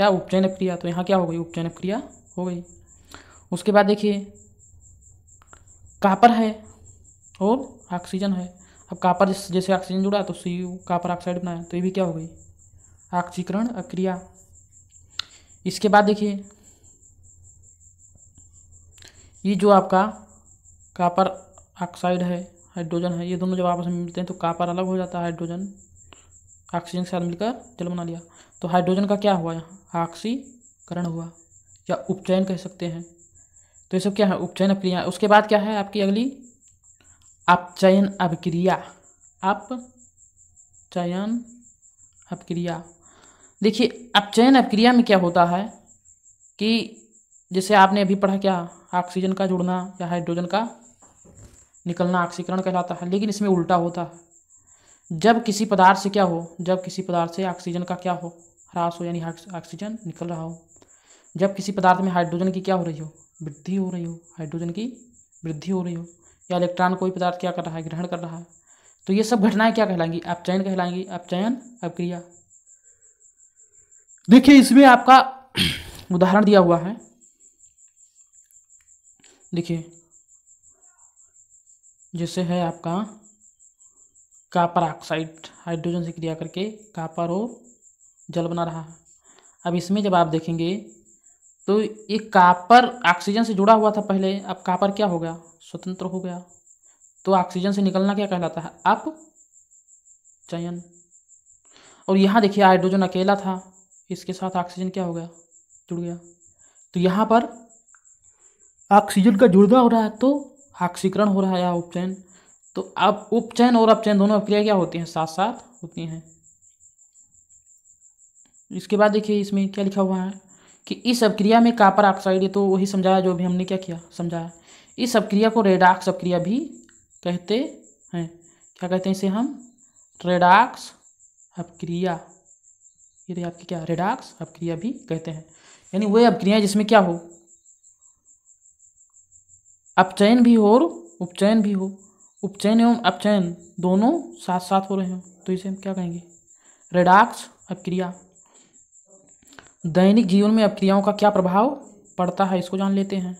या उपचयन क्रिया तो यहाँ क्या हो गई उपचैन क्रिया हो गई उसके बाद देखिए कापर है और ऑक्सीजन है अब कापर जैसे ऑक्सीजन जुड़ा तो सी यू कापर ऑक्साइड बनाया तो ये भी क्या हो गई ऑक्सीकरण क्रिया इसके बाद देखिए ये जो आपका कापर ऑक्साइड है हाइड्रोजन है ये दोनों जब आपस में मिलते हैं तो कापर अलग हो जाता है हाइड्रोजन ऑक्सीजन के साथ मिलकर जल बना लिया तो हाइड्रोजन का क्या हुआ यहाँ ऑक्सीकरण हुआ या उपचयन कह सकते हैं तो ये सब क्या है उपचयन अभिक्रिया उसके बाद क्या है आपकी अगली अपचयन अभिक्रिया अपचयन अभिक्रिया देखिए अपचयन अभिक्रिया में क्या होता है कि जैसे आपने अभी पढ़ा क्या ऑक्सीजन का जुड़ना या हाइड्रोजन का निकलना ऑक्सीकरण कहलाता है लेकिन इसमें उल्टा होता है जब किसी पदार्थ से क्या हो जब किसी पदार्थ से ऑक्सीजन का क्या हो ह्रास हो यानी ऑक्सीजन निकल रहा हो जब किसी पदार्थ में हाइड्रोजन की क्या हो रही हो वृद्धि हो रही हो हाइड्रोजन की वृद्धि हो रही हो या इलेक्ट्रॉन कोई पदार्थ क्या कर रहा है ग्रहण कर रहा है तो ये सब घटनाएं क्या कहलाएंगी अपचयन कहलाएंगी अपचयन अपक्रिया देखिए इसमें आपका उदाहरण दिया हुआ है देखिए जैसे है आपका कापर ऑक्साइड हाइड्रोजन से क्रिया करके कापर और जल बना रहा है अब इसमें जब आप देखेंगे तो ये कापर ऑक्सीजन से जुड़ा हुआ था पहले अब कापर क्या हो गया स्वतंत्र हो गया तो ऑक्सीजन से निकलना क्या कहलाता है अप चयन और यहाँ देखिए हाइड्रोजन अकेला था इसके साथ ऑक्सीजन क्या हो गया जुड़ गया तो यहाँ पर ऑक्सीजन का जुड़ना हो रहा है तो ऑक्सीकरण हो रहा है या उपचयन तो अब उपचयन और अपचयन दोनों अपक्रिया क्या होती हैं साथ साथ होती हैं इसके बाद देखिए इसमें क्या लिखा हुआ है कि इस अपक्रिया में कापर ऑक्साइड तो वही समझाया जो भी हमने क्या किया समझाया इस अपक्रिया को रेडाक्स अपक्रिया भी कहते हैं क्या कहते हैं इसे हम रेडाक्स अपक्रिया ये तो आपकी क्या रेडाक्स अपक्रिया भी कहते हैं यानी वह अपक्रिया जिसमें क्या हो अपचयन भी हो और उपचयन भी हो उपचयन एवं अपचयन दोनों साथ साथ हो रहे हैं तो इसे हम क्या कहेंगे रेडाक्स अपक्रिया दैनिक जीवन में अपक्रियाओं का क्या प्रभाव पड़ता है इसको जान लेते हैं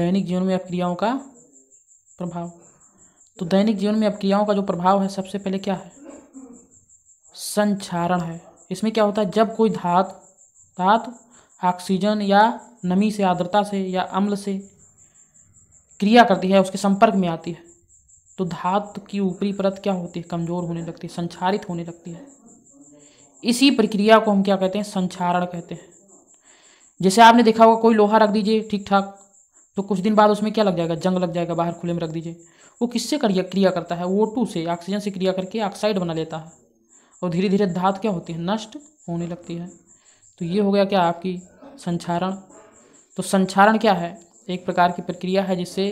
दैनिक जीवन में अपक्रियाओं का प्रभाव तो दैनिक जीवन में अपक्रियाओं का जो प्रभाव है सबसे पहले क्या है संचारण है इसमें क्या होता है जब कोई धात धातु ऑक्सीजन या नमी से आर्द्रता से या अम्ल से क्रिया करती है उसके संपर्क में आती है तो धातु की ऊपरी परत क्या होती है कमज़ोर होने लगती है संचारित होने लगती है इसी प्रक्रिया को हम क्या कहते हैं संचारण कहते हैं जैसे आपने देखा होगा कोई लोहा रख दीजिए ठीक ठाक तो कुछ दिन बाद उसमें क्या लग जाएगा जंग लग जाएगा बाहर खुले में रख दीजिए वो किससे क्रिया क्रिया करता है वो टू से ऑक्सीजन से क्रिया करके ऑक्साइड बना लेता है और धीरे धीरे धात क्या होती है नष्ट होने लगती है तो ये हो गया क्या आपकी संचारण तो संचारण क्या है एक प्रकार की प्रक्रिया है जिससे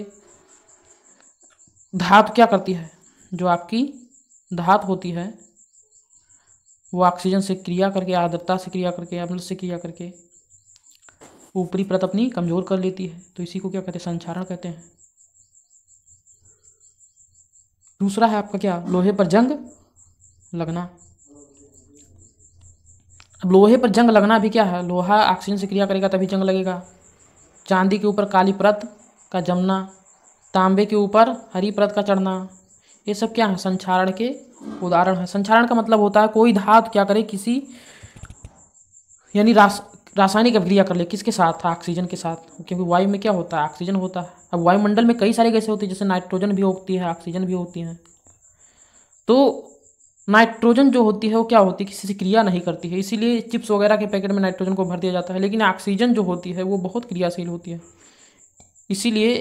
धातु क्या करती है जो आपकी धातु होती है वो ऑक्सीजन से क्रिया करके आर्द्रता से क्रिया करके अम्ल से क्रिया करके ऊपरी प्रत अपनी कमज़ोर कर लेती है तो इसी को क्या कहते हैं संचारण कहते हैं दूसरा है आपका क्या लोहे पर जंग लगना अब लोहे पर जंग लगना भी क्या है लोहा ऑक्सीजन से क्रिया करेगा तभी जंग लगेगा चांदी के ऊपर काली प्रत का जमना तांबे के ऊपर हरी परत का चढ़ना ये सब क्या है संचारण के उदाहरण है संचारण का मतलब होता है कोई धातु क्या करे किसी यानी रास रासायनिक अभिक्रिया कर ले किसके साथ ऑक्सीजन के साथ क्योंकि वायु में क्या होता है ऑक्सीजन होता है अब वायुमंडल में कई सारी गैसें होती है जैसे नाइट्रोजन भी होती है ऑक्सीजन भी होती हैं तो नाइट्रोजन जो होती है वो क्या होती है किसी से क्रिया नहीं करती है इसीलिए चिप्स वगैरह के पैकेट में नाइट्रोजन को भर दिया जाता है लेकिन ऑक्सीजन जो होती है वो बहुत क्रियाशील होती है इसीलिए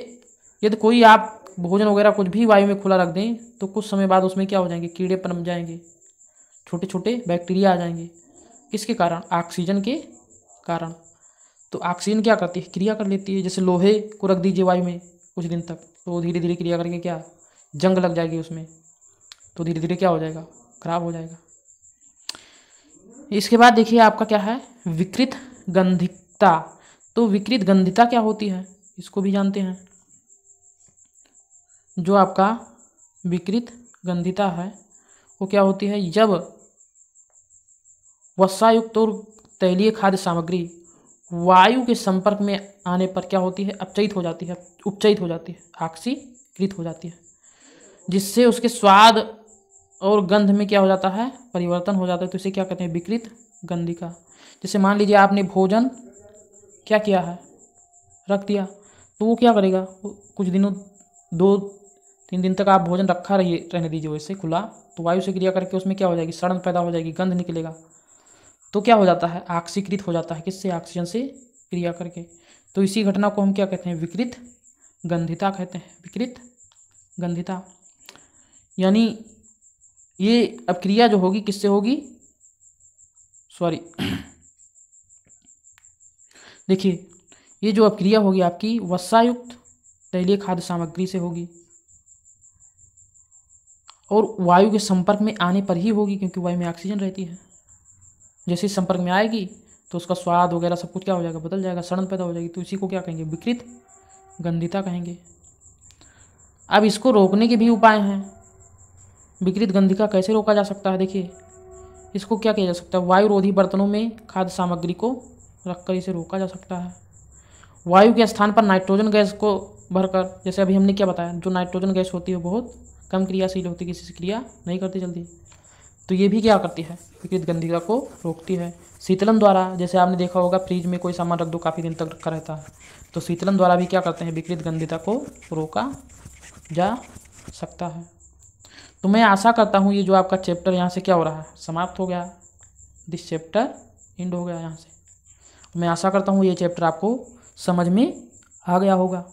यदि तो कोई आप भोजन वगैरह कुछ भी वायु में खुला रख दें तो कुछ समय बाद उसमें क्या हो जाएंगे कीड़े पनप जाएंगे छोटे छोटे बैक्टीरिया आ जाएंगे किसके कारण ऑक्सीजन के कारण तो ऑक्सीजन क्या करती है क्रिया कर लेती है जैसे लोहे को रख दीजिए वायु में कुछ दिन तक तो धीरे धीरे क्रिया करेंगे क्या जंग लग जाएगी उसमें तो धीरे धीरे क्या हो जाएगा खराब हो जाएगा इसके बाद देखिए आपका क्या है विकृत गंधिकता तो विकृत गंधिता क्या होती है इसको भी जानते हैं जो आपका विकृत गंधिता है वो क्या होती है जब वसायुक्त और तैलीय खाद्य सामग्री वायु के संपर्क में आने पर क्या होती है अपचयित हो जाती है उपचयित हो जाती है आक्सीकृत हो जाती है जिससे उसके स्वाद और गंध में क्या हो जाता है परिवर्तन हो जाता है तो इसे क्या कहते हैं विकृत गंधिका जैसे मान लीजिए आपने भोजन क्या किया है रख दिया तो वो क्या करेगा कुछ दिनों दो तीन दिन तक आप भोजन रखा रहिए रहने दीजिए वैसे खुला तो वायु से क्रिया करके उसमें क्या हो जाएगी सड़न पैदा हो जाएगी गंध निकलेगा तो क्या हो जाता है आक्सीकृत हो जाता है किससे ऑक्सीजन से क्रिया करके तो इसी घटना को हम क्या कहते हैं विकृत गंधिता कहते हैं विकृत गंधिता यानी ये अब क्रिया जो होगी किससे होगी सॉरी देखिए ये जो अब क्रिया होगी आपकी वसायुक्त तैलीय खाद्य सामग्री से होगी और वायु के संपर्क में आने पर ही होगी क्योंकि वायु में ऑक्सीजन रहती है जैसे संपर्क में आएगी तो उसका स्वाद वगैरह सब कुछ क्या हो जाएगा बदल जाएगा सड़न पैदा हो जाएगी तो इसी को क्या कहेंगे विकृत गंधिता कहेंगे अब इसको रोकने के भी उपाय हैं विकृत गंधिका कैसे रोका जा सकता है देखिए इसको क्या किया जा सकता है वायुरोधी बर्तनों में खाद्य सामग्री को रखकर इसे रोका जा सकता है वायु के स्थान पर नाइट्रोजन गैस को भरकर जैसे अभी हमने क्या बताया जो नाइट्रोजन गैस होती है बहुत कम क्रियाशील होती किसी से क्रिया नहीं करती जल्दी तो ये भी क्या करती है विकृत गंधिका को रोकती है शीतलन द्वारा जैसे आपने देखा होगा फ्रिज में कोई सामान रख दो काफ़ी दिन तक रखा रहता है तो शीतलन द्वारा भी क्या करते हैं विकृत गंधिता को रोका जा सकता है तो मैं आशा करता हूँ ये जो आपका चैप्टर यहाँ से क्या हो रहा है समाप्त हो गया दिस चैप्टर एंड हो गया यहाँ से मैं आशा करता हूँ ये चैप्टर आपको समझ में आ गया होगा